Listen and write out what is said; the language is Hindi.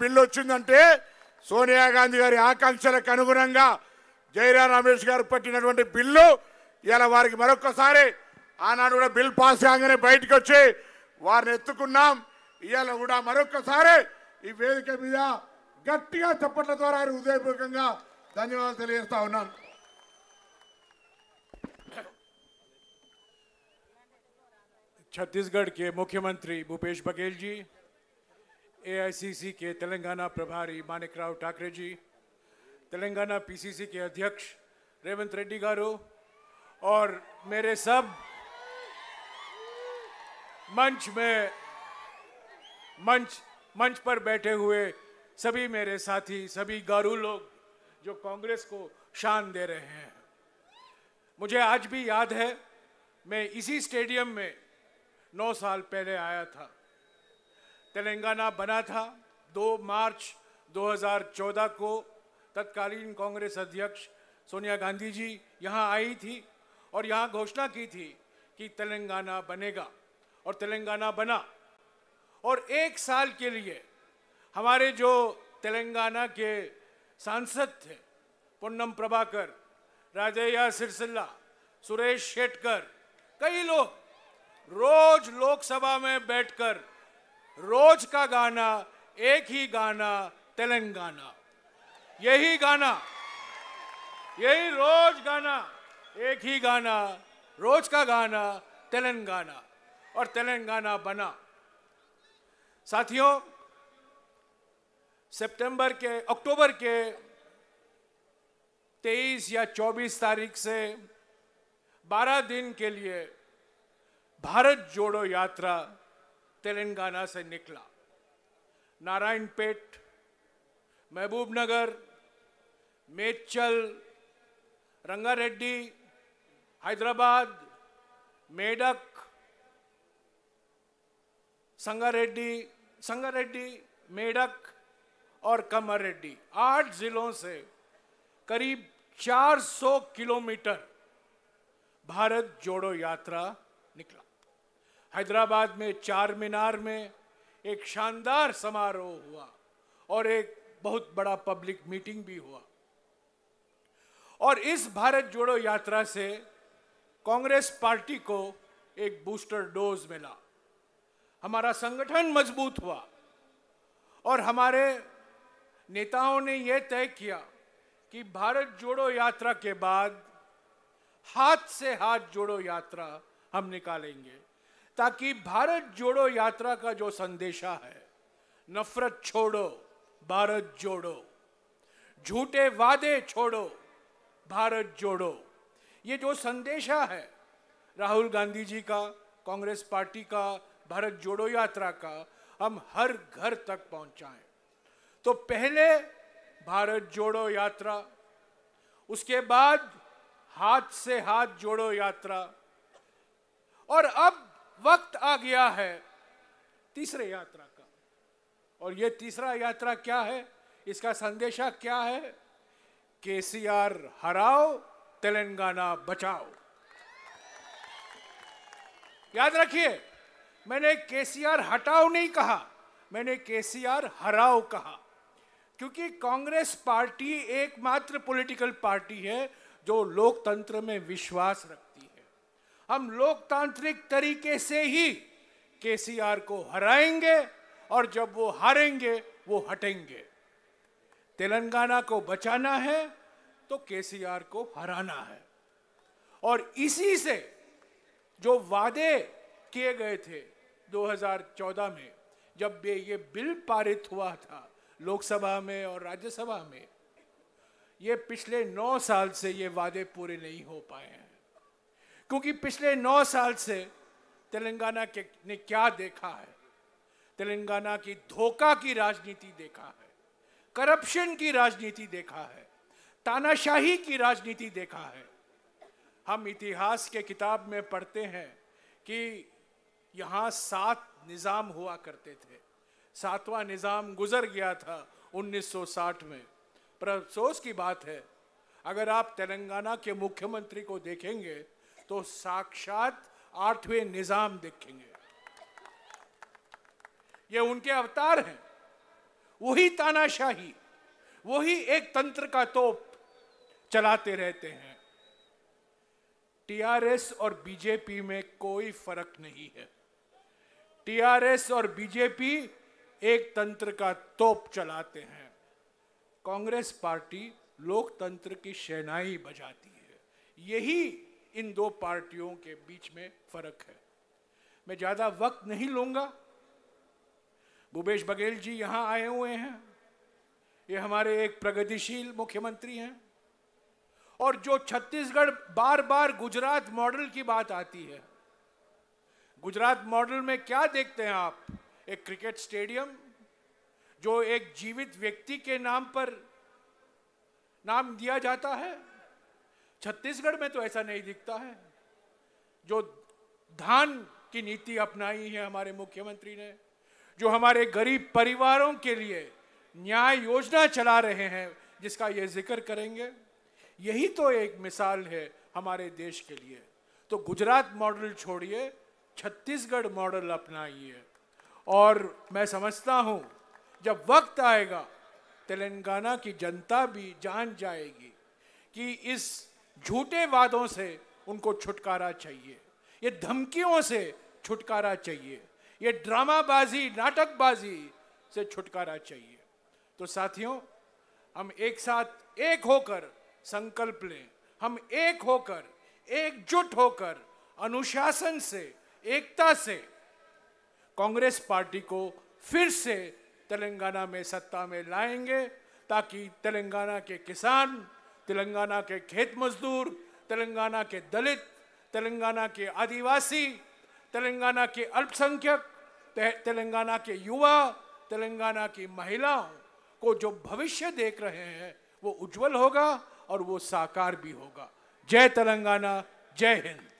బిల్లు వచ్చిందంటే సోనియా గాంధీ గారి ఆకాంక్షలకు అనుగుణంగా జైరా రమేష్ గారు పట్టినటువంటి బిల్లు ఇలా వారికి మరొకసారి ఆనాడు కూడా బిల్ పాస్ కాగానే బయటకు వచ్చి వారిని ఎత్తుకున్నాం ఇలా కూడా మరొకసారి ఈ వేదిక మీద గట్టిగా చప్పట్ల ద్వారా హృదయపూర్వకంగా ధన్యవాదాలు తెలియజేస్తా ఉన్నాను छत्तीसगढ़ के ముఖ్యమంత్రి భూపేష్ बघेल జీ एआईसीसी के तेलंगाना प्रभारी राव ठाकरे जी तेलंगाना पीसीसी के अध्यक्ष रेवंत रेड्डी गारो और मेरे सब मंच में मंच मंच पर बैठे हुए सभी मेरे साथी सभी गारू लोग जो कांग्रेस को शान दे रहे हैं मुझे आज भी याद है मैं इसी स्टेडियम में नौ साल पहले आया था तेलंगाना बना था 2 मार्च 2014 को तत्कालीन कांग्रेस अध्यक्ष सोनिया गांधी जी यहाँ आई थी और यहाँ घोषणा की थी कि तेलंगाना बनेगा और तेलंगाना बना और एक साल के लिए हमारे जो तेलंगाना के सांसद थे पुन्नम प्रभाकर राजैया सिरसिल्ला सुरेश शेटकर कई लोग रोज लोकसभा में बैठकर रोज का गाना एक ही गाना तेलंगाना यही गाना यही रोज गाना एक ही गाना रोज का गाना तेलंगाना और तेलंगाना बना साथियों सितंबर के अक्टूबर के 23 या 24 तारीख से 12 दिन के लिए भारत जोड़ो यात्रा तेलंगाना से निकला नारायणपेट महबूबनगर मेचल रंगारेड्डी हैदराबाद मेडक संगारेड्डी संगारेड्डी मेडक और कमर रेड्डी आठ जिलों से करीब 400 किलोमीटर भारत जोड़ो यात्रा निकला हैदराबाद में चार मीनार में एक शानदार समारोह हुआ और एक बहुत बड़ा पब्लिक मीटिंग भी हुआ और इस भारत जोड़ो यात्रा से कांग्रेस पार्टी को एक बूस्टर डोज मिला हमारा संगठन मजबूत हुआ और हमारे नेताओं ने यह तय किया कि भारत जोड़ो यात्रा के बाद हाथ से हाथ जोड़ो यात्रा हम निकालेंगे ताकि भारत जोड़ो यात्रा का जो संदेशा है नफरत छोड़ो भारत जोड़ो झूठे वादे छोड़ो भारत जोड़ो ये जो संदेशा है राहुल गांधी जी का कांग्रेस पार्टी का भारत जोड़ो यात्रा का हम हर घर तक पहुंचाएं तो पहले भारत जोड़ो यात्रा उसके बाद हाथ से हाथ जोड़ो यात्रा और अब वक्त आ गया है तीसरे यात्रा का और ये तीसरा यात्रा क्या है इसका संदेशा क्या है केसीआर हराओ तेलंगाना बचाओ याद रखिए मैंने केसीआर हटाओ नहीं कहा मैंने केसीआर हराओ कहा क्योंकि कांग्रेस पार्टी एकमात्र पॉलिटिकल पार्टी है जो लोकतंत्र में विश्वास रखती हम लोकतांत्रिक तरीके से ही केसीआर को हराएंगे और जब वो हारेंगे वो हटेंगे तेलंगाना को बचाना है तो केसीआर को हराना है और इसी से जो वादे किए गए थे 2014 में जब ये बिल पारित हुआ था लोकसभा में और राज्यसभा में ये पिछले नौ साल से ये वादे पूरे नहीं हो पाए हैं क्योंकि पिछले नौ साल से तेलंगाना के ने क्या देखा है तेलंगाना की धोखा की राजनीति देखा है करप्शन की राजनीति देखा है तानाशाही की राजनीति देखा है हम इतिहास के किताब में पढ़ते हैं कि यहाँ सात निज़ाम हुआ करते थे सातवां निज़ाम गुजर गया था 1960 में पर अफसोस की बात है अगर आप तेलंगाना के मुख्यमंत्री को देखेंगे तो साक्षात आठवें निजाम देखेंगे ये उनके अवतार हैं वही तानाशाही वही एक तंत्र का तोप चलाते रहते हैं टीआरएस और बीजेपी में कोई फर्क नहीं है टीआरएस और बीजेपी एक तंत्र का तोप चलाते हैं कांग्रेस पार्टी लोकतंत्र की शहनाई बजाती है यही इन दो पार्टियों के बीच में फर्क है मैं ज़्यादा वक्त नहीं लूंगा भूपेश बघेल जी यहां आए हुए हैं ये हमारे एक प्रगतिशील मुख्यमंत्री हैं और जो छत्तीसगढ़ बार बार गुजरात मॉडल की बात आती है गुजरात मॉडल में क्या देखते हैं आप एक क्रिकेट स्टेडियम जो एक जीवित व्यक्ति के नाम पर नाम दिया जाता है छत्तीसगढ़ में तो ऐसा नहीं दिखता है जो धान की नीति अपनाई है हमारे मुख्यमंत्री ने जो हमारे गरीब परिवारों के लिए न्याय योजना चला रहे हैं जिसका ये जिक्र करेंगे यही तो एक मिसाल है हमारे देश के लिए तो गुजरात मॉडल छोड़िए छत्तीसगढ़ मॉडल अपनाइए और मैं समझता हूँ जब वक्त आएगा तेलंगाना की जनता भी जान जाएगी कि इस झूठे वादों से उनको छुटकारा चाहिए ये धमकियों से छुटकारा चाहिए ये ड्रामाबाजी नाटकबाजी से छुटकारा चाहिए तो साथियों हम एक साथ एक होकर संकल्प लें हम एक होकर एकजुट होकर अनुशासन से एकता से कांग्रेस पार्टी को फिर से तेलंगाना में सत्ता में लाएंगे ताकि तेलंगाना के किसान तेलंगाना के खेत मजदूर तेलंगाना के दलित तेलंगाना के आदिवासी तेलंगाना के अल्पसंख्यक तेलंगाना के युवा तेलंगाना की महिलाओं को जो भविष्य देख रहे हैं वो उज्जवल होगा और वो साकार भी होगा जय तेलंगाना जय हिंद